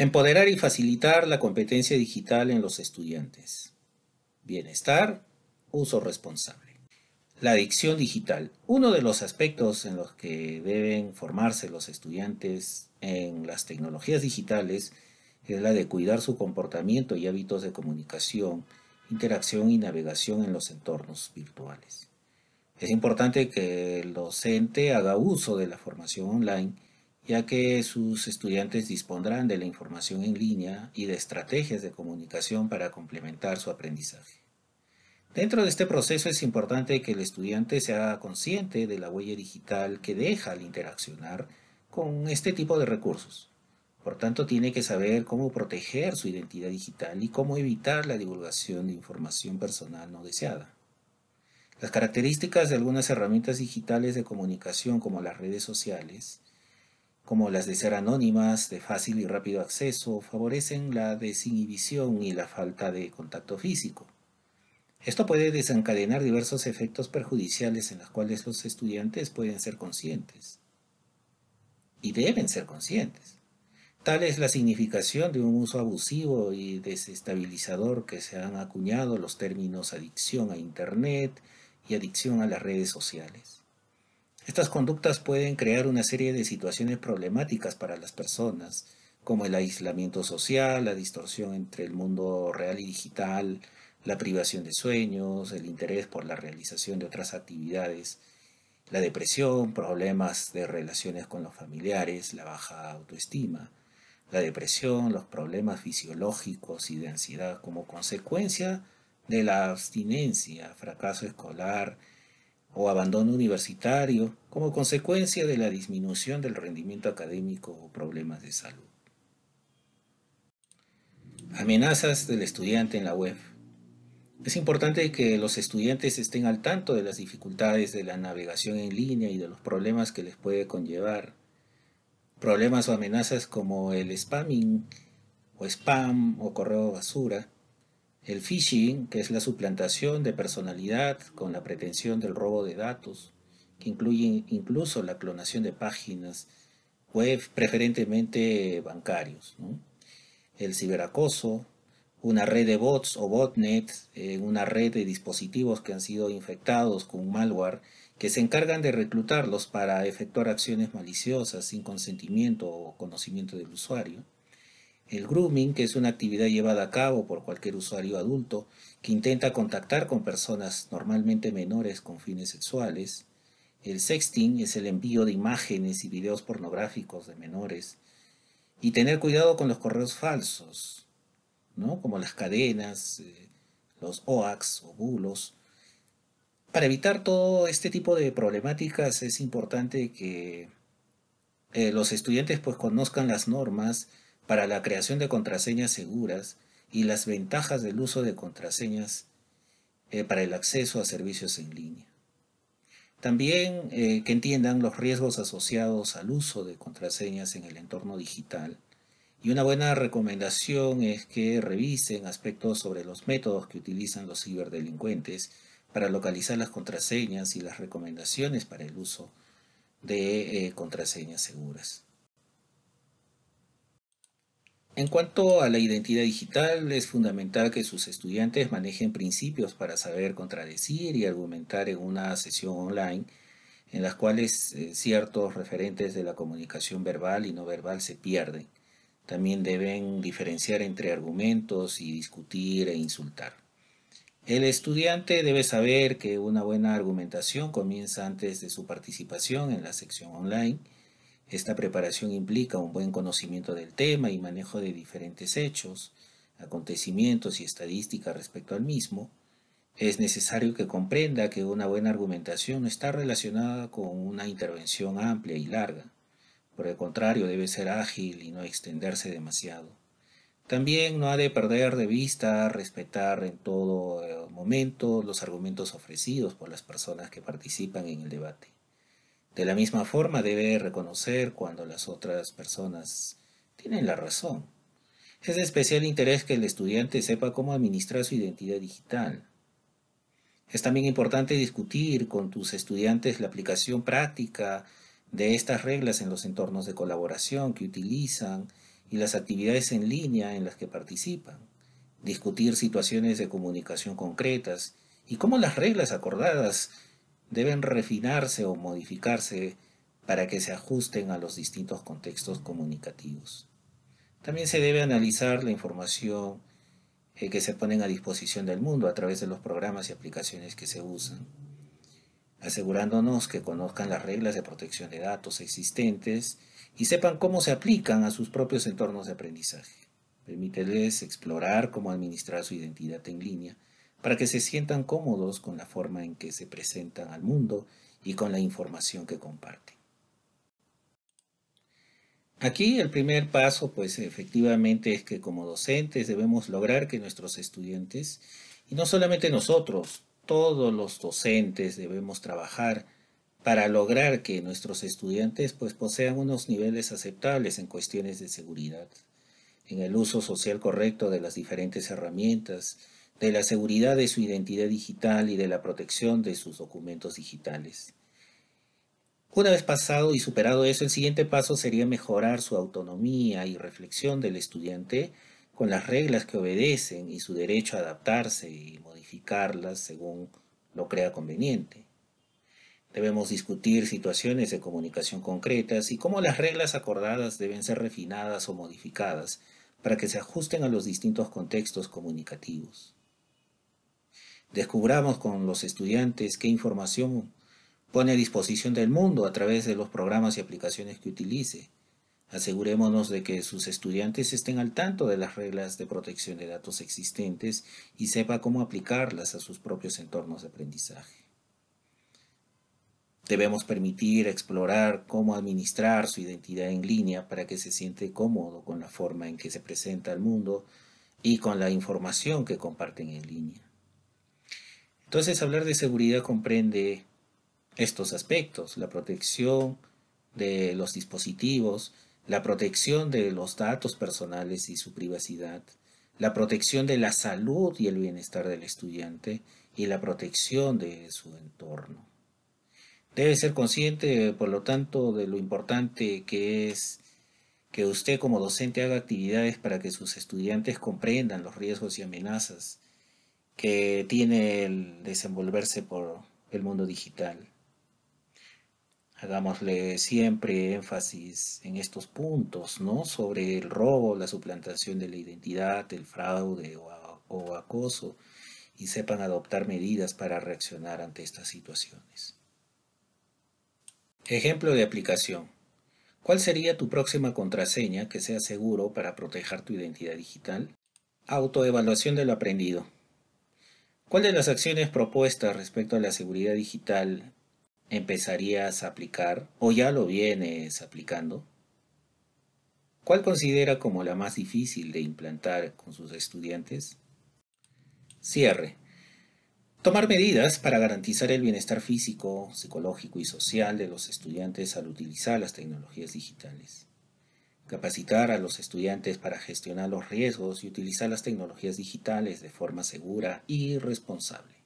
Empoderar y facilitar la competencia digital en los estudiantes. Bienestar, uso responsable. La adicción digital. Uno de los aspectos en los que deben formarse los estudiantes en las tecnologías digitales es la de cuidar su comportamiento y hábitos de comunicación, interacción y navegación en los entornos virtuales. Es importante que el docente haga uso de la formación online ya que sus estudiantes dispondrán de la información en línea y de estrategias de comunicación para complementar su aprendizaje. Dentro de este proceso es importante que el estudiante sea consciente de la huella digital que deja al interaccionar con este tipo de recursos. Por tanto, tiene que saber cómo proteger su identidad digital y cómo evitar la divulgación de información personal no deseada. Las características de algunas herramientas digitales de comunicación como las redes sociales como las de ser anónimas, de fácil y rápido acceso, favorecen la desinhibición y la falta de contacto físico. Esto puede desencadenar diversos efectos perjudiciales en los cuales los estudiantes pueden ser conscientes. Y deben ser conscientes. Tal es la significación de un uso abusivo y desestabilizador que se han acuñado los términos adicción a Internet y adicción a las redes sociales. Estas conductas pueden crear una serie de situaciones problemáticas para las personas, como el aislamiento social, la distorsión entre el mundo real y digital, la privación de sueños, el interés por la realización de otras actividades, la depresión, problemas de relaciones con los familiares, la baja autoestima, la depresión, los problemas fisiológicos y de ansiedad como consecuencia de la abstinencia, fracaso escolar, o abandono universitario como consecuencia de la disminución del rendimiento académico o problemas de salud. Amenazas del estudiante en la web. Es importante que los estudiantes estén al tanto de las dificultades de la navegación en línea y de los problemas que les puede conllevar. Problemas o amenazas como el spamming o spam o correo basura el phishing, que es la suplantación de personalidad con la pretensión del robo de datos, que incluye incluso la clonación de páginas web, preferentemente bancarios. El ciberacoso, una red de bots o botnets, eh, una red de dispositivos que han sido infectados con malware que se encargan de reclutarlos para efectuar acciones maliciosas sin consentimiento o conocimiento del usuario. El grooming, que es una actividad llevada a cabo por cualquier usuario adulto que intenta contactar con personas normalmente menores con fines sexuales. El sexting es el envío de imágenes y videos pornográficos de menores. Y tener cuidado con los correos falsos, ¿no? como las cadenas, eh, los OAX o bulos. Para evitar todo este tipo de problemáticas es importante que eh, los estudiantes pues conozcan las normas para la creación de contraseñas seguras y las ventajas del uso de contraseñas eh, para el acceso a servicios en línea. También eh, que entiendan los riesgos asociados al uso de contraseñas en el entorno digital. Y una buena recomendación es que revisen aspectos sobre los métodos que utilizan los ciberdelincuentes para localizar las contraseñas y las recomendaciones para el uso de eh, contraseñas seguras. En cuanto a la identidad digital, es fundamental que sus estudiantes manejen principios para saber contradecir y argumentar en una sesión online en las cuales eh, ciertos referentes de la comunicación verbal y no verbal se pierden. También deben diferenciar entre argumentos y discutir e insultar. El estudiante debe saber que una buena argumentación comienza antes de su participación en la sección online esta preparación implica un buen conocimiento del tema y manejo de diferentes hechos, acontecimientos y estadísticas respecto al mismo. Es necesario que comprenda que una buena argumentación no está relacionada con una intervención amplia y larga. Por el contrario, debe ser ágil y no extenderse demasiado. También no ha de perder de vista respetar en todo eh, momento los argumentos ofrecidos por las personas que participan en el debate. De la misma forma debe reconocer cuando las otras personas tienen la razón. Es de especial interés que el estudiante sepa cómo administrar su identidad digital. Es también importante discutir con tus estudiantes la aplicación práctica de estas reglas en los entornos de colaboración que utilizan y las actividades en línea en las que participan. Discutir situaciones de comunicación concretas y cómo las reglas acordadas deben refinarse o modificarse para que se ajusten a los distintos contextos comunicativos. También se debe analizar la información eh, que se ponen a disposición del mundo a través de los programas y aplicaciones que se usan, asegurándonos que conozcan las reglas de protección de datos existentes y sepan cómo se aplican a sus propios entornos de aprendizaje. Permíteles explorar cómo administrar su identidad en línea para que se sientan cómodos con la forma en que se presentan al mundo y con la información que comparten. Aquí el primer paso, pues efectivamente, es que como docentes debemos lograr que nuestros estudiantes, y no solamente nosotros, todos los docentes debemos trabajar para lograr que nuestros estudiantes pues posean unos niveles aceptables en cuestiones de seguridad, en el uso social correcto de las diferentes herramientas, de la seguridad de su identidad digital y de la protección de sus documentos digitales. Una vez pasado y superado eso, el siguiente paso sería mejorar su autonomía y reflexión del estudiante con las reglas que obedecen y su derecho a adaptarse y modificarlas según lo crea conveniente. Debemos discutir situaciones de comunicación concretas y cómo las reglas acordadas deben ser refinadas o modificadas para que se ajusten a los distintos contextos comunicativos. Descubramos con los estudiantes qué información pone a disposición del mundo a través de los programas y aplicaciones que utilice. Asegurémonos de que sus estudiantes estén al tanto de las reglas de protección de datos existentes y sepa cómo aplicarlas a sus propios entornos de aprendizaje. Debemos permitir explorar cómo administrar su identidad en línea para que se siente cómodo con la forma en que se presenta al mundo y con la información que comparten en línea. Entonces, hablar de seguridad comprende estos aspectos, la protección de los dispositivos, la protección de los datos personales y su privacidad, la protección de la salud y el bienestar del estudiante y la protección de su entorno. Debe ser consciente, por lo tanto, de lo importante que es que usted como docente haga actividades para que sus estudiantes comprendan los riesgos y amenazas que tiene el desenvolverse por el mundo digital. Hagámosle siempre énfasis en estos puntos, ¿no? Sobre el robo, la suplantación de la identidad, el fraude o, acoso, y sepan adoptar medidas para reaccionar ante estas situaciones. Ejemplo de aplicación. ¿Cuál sería tu próxima contraseña que sea seguro para proteger tu identidad digital? Autoevaluación de lo aprendido. ¿Cuál de las acciones propuestas respecto a la seguridad digital empezarías a aplicar o ya lo vienes aplicando? ¿Cuál considera como la más difícil de implantar con sus estudiantes? Cierre. Tomar medidas para garantizar el bienestar físico, psicológico y social de los estudiantes al utilizar las tecnologías digitales capacitar a los estudiantes para gestionar los riesgos y utilizar las tecnologías digitales de forma segura y responsable.